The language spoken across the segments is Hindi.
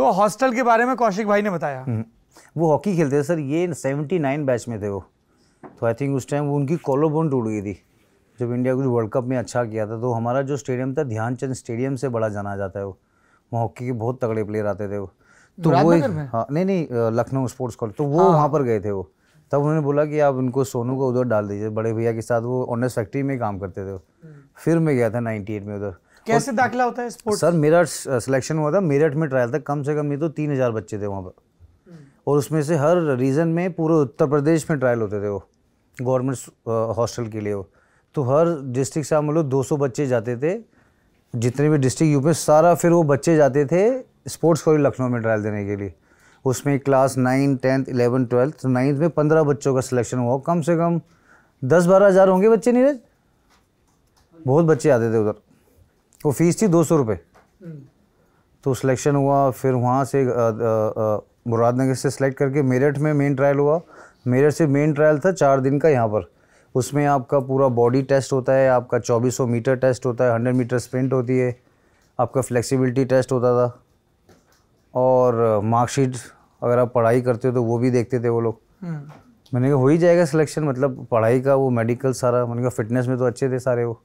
तो हॉस्टल के बारे में कौशिक भाई ने बताया हम्म। वो हॉकी खेलते थे सर ये सेवेंटी नाइन बैच में थे वो तो आई थिंक उस टाइम वो उनकी कॉलोबोन टूट गई थी जब इंडिया कुछ वर्ल्ड कप में अच्छा किया था तो हमारा जो स्टेडियम था ध्यानचंद स्टेडियम से बड़ा जाना जाता है वो वहाँ हॉकी के बहुत तगड़े प्लेयर आते थे वो तो वो एक, हाँ नहीं नहीं लखनऊ स्पोर्ट्स कॉलेज तो वो हाँ। वहाँ पर गए थे वो तब उन्होंने बोला कि आप उनको सोनू को उधर डाल दीजिए बड़े भैया के साथ वो ऑनर्स फैक्ट्री में काम करते थे हम्म। फिर मैं गया था नाइन्टी में उधर कैसे दाखिला होता है स्पोर्ट्स सर मेरा सिलेक्शन हुआ था मेरठ में ट्रायल था कम से कम ये तो तीन हज़ार बच्चे थे वहाँ पर और उसमें से हर रीजन में पूरे उत्तर प्रदेश में ट्रायल होते थे वो गवर्नमेंट हॉस्टल के लिए वो तो हर डिस्ट्रिक्ट से हम लोग दो सौ बच्चे जाते थे जितने भी डिस्ट्रिक्ट यूपी सारा फिर वो बच्चे जाते थे स्पोर्ट्स कॉलेज लखनऊ में ट्रायल देने के लिए उसमें class nine tenth eleven twelfth ninth में पंद्रह बच्चों का सिलेक्शन हुआ कम से कम दस बारह हज़ार होंगे बच्चे नीरज बहुत बच्चे आते थे उधर वो फीस थी दो सौ रुपये हम्म। तो सिलेक्शन हुआ फिर वहाँ से मुरादनगर से सिलेक्ट करके मेरठ में मेन ट्रायल हुआ मेरठ से मेन ट्रायल था चार दिन का यहाँ पर उसमें आपका पूरा बॉडी टेस्ट होता है आपका 2400 मीटर टेस्ट होता है 100 मीटर स्प्रिंट होती है आपका फ्लेक्सिबिलिटी टेस्ट होता था और मार्कशीट अगर आप पढ़ाई करते हो तो वो भी देखते थे वो लोग हम्म। मैंने कहा हो ही जाएगा सिलेक्शन मतलब पढ़ाई का वो मेडिकल सारा मैंने कहा फिटनेस में तो अच्छे थे सारे वो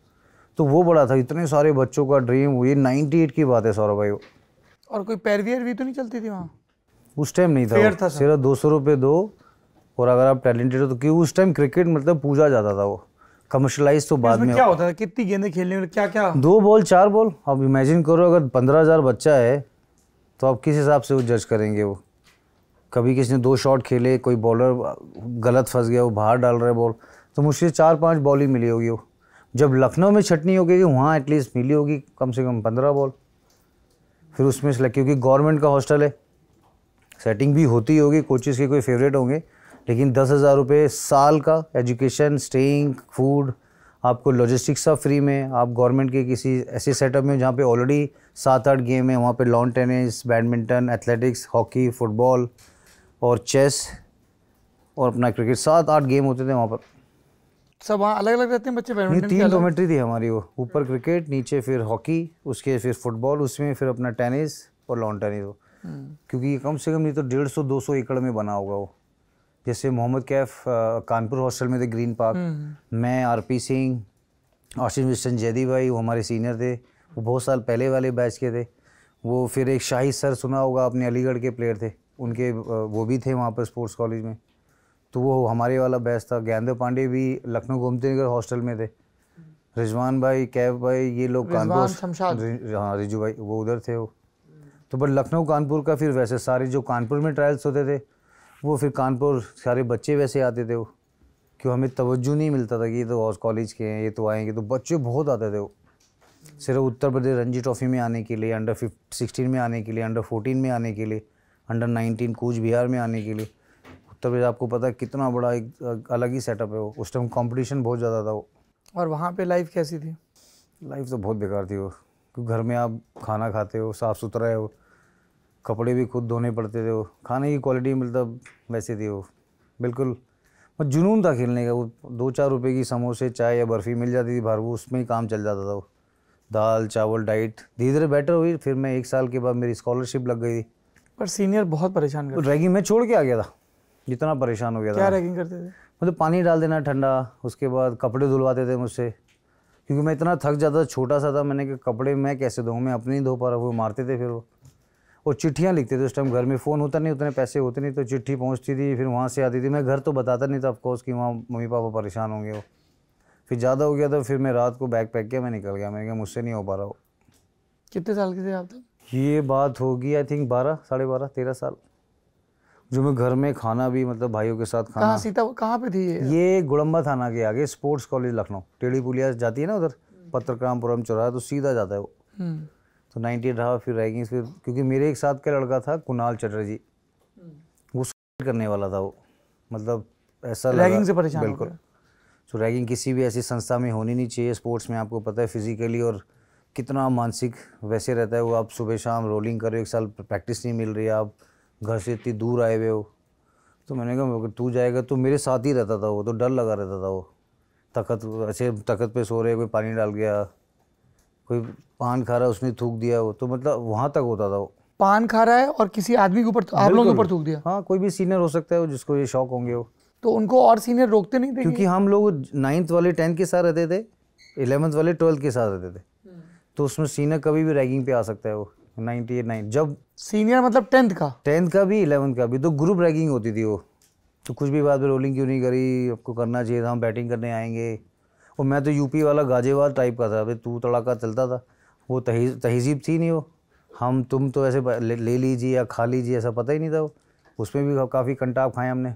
तो वो बड़ा था इतने सारे बच्चों का ड्रीम ये नाइन्टी एट की बात है सौरभ भाई और कोई पैरवियर भी तो नहीं चलती थी वहाँ उस टाइम नहीं था, था सिर्फ दो सौ रुपये दो और अगर आप टैलेंटेड हो तो क्योंकि उस टाइम क्रिकेट मतलब पूजा जाता था वो कमर्शलाइज तो बाद में क्या होता था कितनी गेंदें खेलने में क्या क्या दो बॉल चार बॉल अब इमेजिन करो अगर पंद्रह हज़ार बच्चा है तो आप किस हिसाब से वो जज करेंगे वो कभी किसी ने दो शॉट खेले कोई बॉलर गलत फंस गया वो बाहर डाल रहे बॉल तो मुझसे चार पांच बॉल ही मिली होगी वो जब लखनऊ में छटनी होगी वहाँ एटलीस्ट मिली होगी कम से कम पंद्रह बॉल फिर उसमें से क्योंकि गवर्नमेंट का हॉस्टल है सेटिंग भी होती होगी कोचेज़ के कोई फेवरेट होंगे लेकिन दस हज़ार रुपये साल का एजुकेशन स्टेइंग फूड आपको लॉजिस्टिक्स सब फ्री में आप गवर्नमेंट के किसी ऐसे सेटअप में जहाँ पे ऑलरेडी सात आठ गेम है वहाँ पे lawn tennis badminton athletics hockey football और चेस और अपना क्रिकेट सात आठ गेम होते थे वहाँ पर सब वहाँ अलग अलग रहते हैं बच्चे बैडमिंटन तीन डोमेट्री थी हमारी वो ऊपर क्रिकेट नीचे फिर हॉकी उसके फिर फुटबॉल उसमें फिर अपना टेनिस और लॉन टेनिस वो हम्म। क्योंकि कम से कम नहीं तो डेढ़ सौ दो सौ एकड़ में बना होगा वो जैसे मोहम्मद कैफ कानपुर हॉस्टल में थे ग्रीन पार्क हम्म। मैं आर पी सिंह आशीष विश्चन जैदी भाई वो हमारे सीनियर थे वो बहुत साल पहले वाले बैच के थे वो फिर एक शाही सर सुना होगा अपने अलीगढ़ के प्लेयर थे उनके वो भी थे वहाँ पर स्पोर्ट्स कॉलेज में तो वो हमारे वाला बैच था ज्ञानदेव पांडे भी लखनऊ गोमती नगर हॉस्टल में थे रिजवान भाई कैब भाई ये लोग कानपुर हाँ रिजू भाई वो उधर थे वो तो बट लखनऊ कानपुर का फिर वैसे सारे जो कानपुर में ट्रायल्स होते थे वो फिर कानपुर सारे बच्चे वैसे आते थे वो क्यों हमें तवज्जो नहीं मिलता था कि ये तो और कॉलेज के हैं ये तो आएंगे तो बच्चे बहुत आते थे वो सिर्फ उत्तर प्रदेश रणजी ट्रॉफी में आने के लिए अंडर फिफ्ट सिक्सटीन में आने के लिए अंडर फोर्टीन में आने के लिए अंडर नाइनटीन कूच बिहार में आने के लिए तभी आपको पता है कितना बड़ा एक अलग ही सेटअप है वो उस टाइम कंपटीशन बहुत ज़्यादा था वो और वहाँ पे लाइफ कैसी थी लाइफ तो बहुत बेकार थी वो क्योंकि घर में आप खाना खाते हो साफ़ सुथरा है वो कपड़े भी खुद धोने पड़ते थे वो खाने की क्वालिटी मतलब वैसे थी वो बिल्कुल जुनून था खेलने का वो दो चार रुपये की समोसे चाय या बर्फ़ी मिल जाती थी बाहर वो उसमें ही काम चल जाता था वो दाल चावल डाइट धीरे धीरे बेटर हुई फिर मैं एक साल के बाद मेरी स्कॉलरशिप लग गई थी पर सीनियर बहुत परेशान कर रैगिंग मैं छोड़ के आ गया था इतना परेशान हो गया क्या था क्या करते थे मतलब पानी डाल देना ठंडा उसके बाद कपड़े धुलवाते थे मुझसे क्योंकि मैं इतना थक जाता था छोटा सा था मैंने कहा कपड़े मैं कैसे धो मैं अपने ही धो पा रहा वो मारते थे फिर वो और चिट्ठियाँ लिखते थे उस टाइम घर में फ़ोन होता नहीं उतने पैसे होते नहीं तो चिट्ठी पहुँचती थी फिर वहाँ से आती थी मैं घर तो बताता नहीं था ऑफकोर्स कि वहाँ मम्मी पापा परेशान होंगे वो फिर ज़्यादा हो गया तो फिर मैं रात को बैग पैक किया मैं निकल गया मैंने कहा मुझसे नहीं हो पा रहा वो कितने साल के थे आप तक ये बात होगी आई थिंक बारह साढ़े बारह तेरह साल जो मैं घर में खाना भी मतलब भाइयों के साथ खाना कहाँ सीता कहाँ पे थी ये ये गुड़म्बा थाना के आगे स्पोर्ट्स कॉलेज लखनऊ टेढ़ी पुलिया जाती है ना उधर हम्म। पत्रकामपुरम चौराहा तो सीधा जाता है वो हम्म। तो नाइनटी एट रहा फिर रैगिंग फिर क्योंकि मेरे एक साथ का लड़का था कुणाल चटर्जी हम्म। वो करने वाला था वो मतलब ऐसा रैगिंग से परेशान बिल्कुल तो रैगिंग किसी भी ऐसी संस्था में होनी नहीं चाहिए स्पोर्ट्स में आपको पता है फिजिकली और कितना मानसिक वैसे रहता है वो आप सुबह शाम रोलिंग कर रहे हो एक साल प्रैक्टिस नहीं मिल रही आप घर से इतनी दूर आए हुए हो तो मैंने कहा तू जाएगा तो मेरे साथ ही रहता था वो तो डर लगा रहता था वो तखत ऐसे तखत पे सो रहे कोई पानी डाल गया कोई पान खा रहा है उसने थूक दिया वो तो मतलब वहाँ तक होता था वो पान खा रहा है और किसी आदमी के ऊपर तो- आप लोगों के ऊपर थूक दिया हाँ कोई भी सीनियर हो सकता है जिसको ये शौक होंगे वो तो उनको और सीनियर रोकते नहीं थे क्योंकि हम लोग नाइन्थ वाले टेंथ के साथ रहते थे इलेवंथ वाले ट्वेल्थ के साथ रहते थे हम्म। तो उसमें सीनियर कभी भी रैगिंग पे आ सकता है वो नाइन जब सीनियर मतलब टेंथ का टेंथ का भी इलेवंथ का भी तो ग्रुप रैगिंग होती थी वो तो कुछ भी बात पे रोलिंग क्यों नहीं करी आपको करना चाहिए था हम बैटिंग करने आएंगे और मैं तो यूपी वाला गाजेवाल टाइप का था भाई तू तड़ाका चलता था वो तहजीब थी नहीं वो हम तुम तो ऐसे ले, लीजिए या खा लीजिए ऐसा पता ही नहीं था वो उसमें भी काफ़ी कंटाप खाए हमने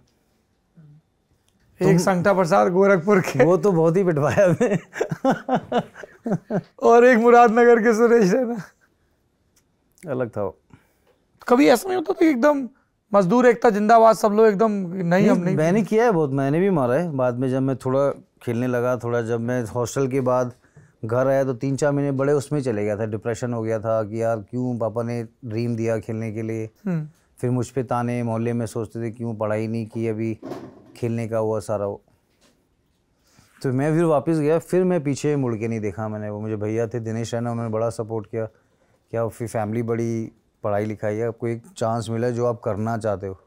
एक संगठा प्रसाद गोरखपुर के वो तो बहुत ही पिटवाया और एक मुरादनगर के सुरेश है ना अलग था कभी ऐसा नहीं होता था एकदम मजदूर एकता जिंदाबाद सब लोग एकदम नहीं, नहीं हम नहीं मैंने किया है बहुत मैंने भी मारा है बाद में जब मैं थोड़ा खेलने लगा थोड़ा जब मैं हॉस्टल के बाद घर आया तो तीन चार महीने बड़े उसमें चले गया था डिप्रेशन हो गया था कि यार क्यों पापा ने ड्रीम दिया खेलने के लिए हम्म। फिर मुझ पर ताने मोहल्ले में सोचते थे क्यों पढ़ाई नहीं की अभी खेलने का हुआ सारा वो तो मैं फिर वापस गया फिर मैं पीछे मुड़ के नहीं देखा मैंने वो मुझे भैया थे दिनेश रैना उन्होंने बड़ा सपोर्ट किया या उसकी फैमिली बड़ी पढ़ाई लिखाई है आपको एक चांस मिला जो आप करना चाहते हो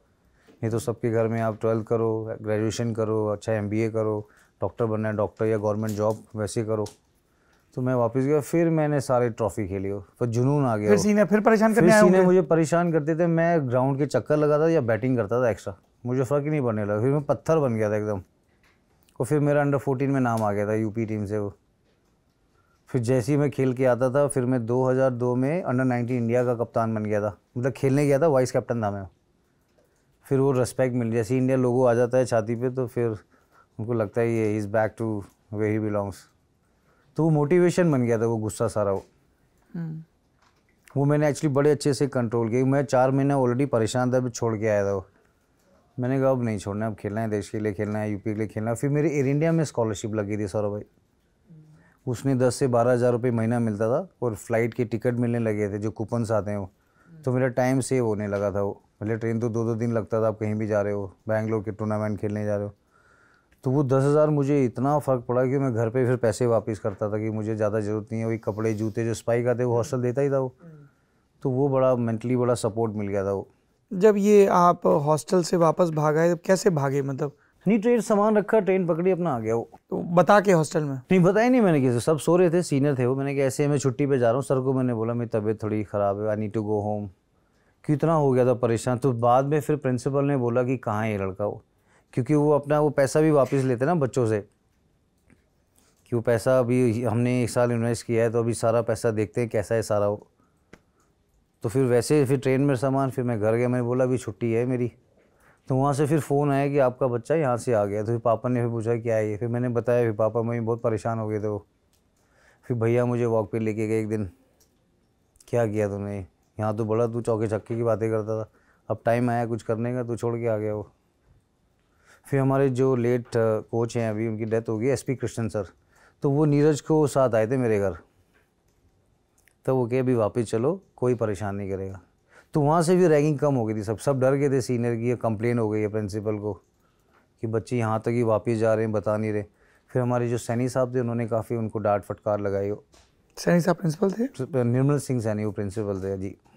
नहीं तो सबके घर में आप ट्वेल्थ करो ग्रेजुएशन करो अच्छा एम करो डॉक्टर बनना है डॉक्टर या गवर्नमेंट जॉब वैसे करो तो मैं वापस गया फिर मैंने सारे ट्रॉफी खेली हो पर जुनून आ गया फिर सीने फिर परेशान करने सीने मुझे परेशान करते थे मैं ग्राउंड के चक्कर लगाता था या बैटिंग करता था एक्स्ट्रा मुझे फ़र्क ही नहीं पड़ने लगा फिर मैं पत्थर बन गया था एकदम और फिर मेरा अंडर फोर्टीन में नाम आ गया था यूपी टीम से वो फिर जैसे ही मैं खेल के आता था फिर मैं 2002 में अंडर 19 इंडिया का कप्तान बन गया था मतलब खेलने गया था वाइस कैप्टन था मैं फिर वो रिस्पेक्ट मिल जैसे इंडिया लोगो आ जाता है छाती पे तो फिर उनको लगता है ये is back to way he belongs तो वो मोटिवेशन बन गया था वो गुस्सा सारा वो हम्म। वो मैंने एक्चुअली बड़े अच्छे से कंट्रोल किया मैं चार महीने ऑलरेडी परेशान था अभी छोड़ के आया था वो मैंने कहा अब नहीं छोड़ना अब खेलना है देश के लिए खेलना है यूपी के लिए खेलना है फिर मेरी एयर इंडिया में स्कॉलरशिप लगी थी सौरभ भाई उसमें दस से बारह हज़ार रुपये महीना मिलता था और फ्लाइट के टिकट मिलने लगे थे जो कूपन्स आते हैं वो तो मेरा टाइम सेव होने लगा था वो पहले ट्रेन तो दो दो दिन लगता था आप कहीं भी जा रहे हो बैंगलोर के टूर्नामेंट खेलने जा रहे हो तो वो दस हज़ार मुझे इतना फ़र्क पड़ा कि मैं घर पे फिर पैसे वापस करता था कि मुझे ज़्यादा ज़रूरत नहीं है वही कपड़े जूते जो स्पाइक आते वो हॉस्टल देता ही था वो तो वो बड़ा मेंटली बड़ा सपोर्ट मिल गया था वो जब ये आप हॉस्टल से वापस है तो कैसे भागे मतलब नहीं ट्रेन तो सामान रखा ट्रेन पकड़ी अपना आ गया वो तो बता के हॉस्टल में नहीं बताया नहीं मैंने किसे सब सो रहे थे सीनियर थे वो मैंने कहा ऐसे मैं छुट्टी पे जा रहा हूँ सर को मैंने बोला मेरी तबीयत थोड़ी ख़राब है I need to go home कितना हो गया था परेशान तो बाद में फिर प्रिंसिपल ने बोला कि कहाँ है ये लड़का वो क्योंकि वो अपना वो पैसा भी वापस लेते ना बच्चों से कि वो पैसा अभी हमने एक साल इन्वेस्ट किया है तो अभी सारा पैसा देखते हैं कैसा है सारा वो तो फिर वैसे फिर ट्रेन में सामान फिर मैं घर गया मैंने बोला अभी छुट्टी है मेरी तो वहाँ से फिर फ़ोन आया कि आपका बच्चा यहाँ से आ गया तो फिर पापा ने फिर पूछा क्या है फिर मैंने बताया फिर पापा मम्मी बहुत परेशान हो गए थे वो फिर भैया मुझे वॉक पे लेके गए एक दिन क्या किया तूने यहाँ तो बड़ा तू चौके छक्के की बातें करता था अब टाइम आया कुछ करने का तो छोड़ के आ गया वो फिर हमारे जो लेट कोच हैं अभी उनकी डेथ हो गई एसपी कृष्णन सर तो वो नीरज को साथ आए थे मेरे घर तो वो कहे अभी वापस चलो कोई परेशान नहीं करेगा तो वहाँ से भी रैगिंग कम हो गई थी सब सब डर गए थे सीनियर की कंप्लेन हो गई है प्रिंसिपल को कि बच्चे यहाँ तक ही वापस जा रहे हैं बता नहीं रहे फिर हमारे जो सैनी साहब थे उन्होंने काफ़ी उनको डांट फटकार लगाई सैनी साहब प्रिंसिपल थे निर्मल सिंह सैनी वो प्रिंसिपल थे जी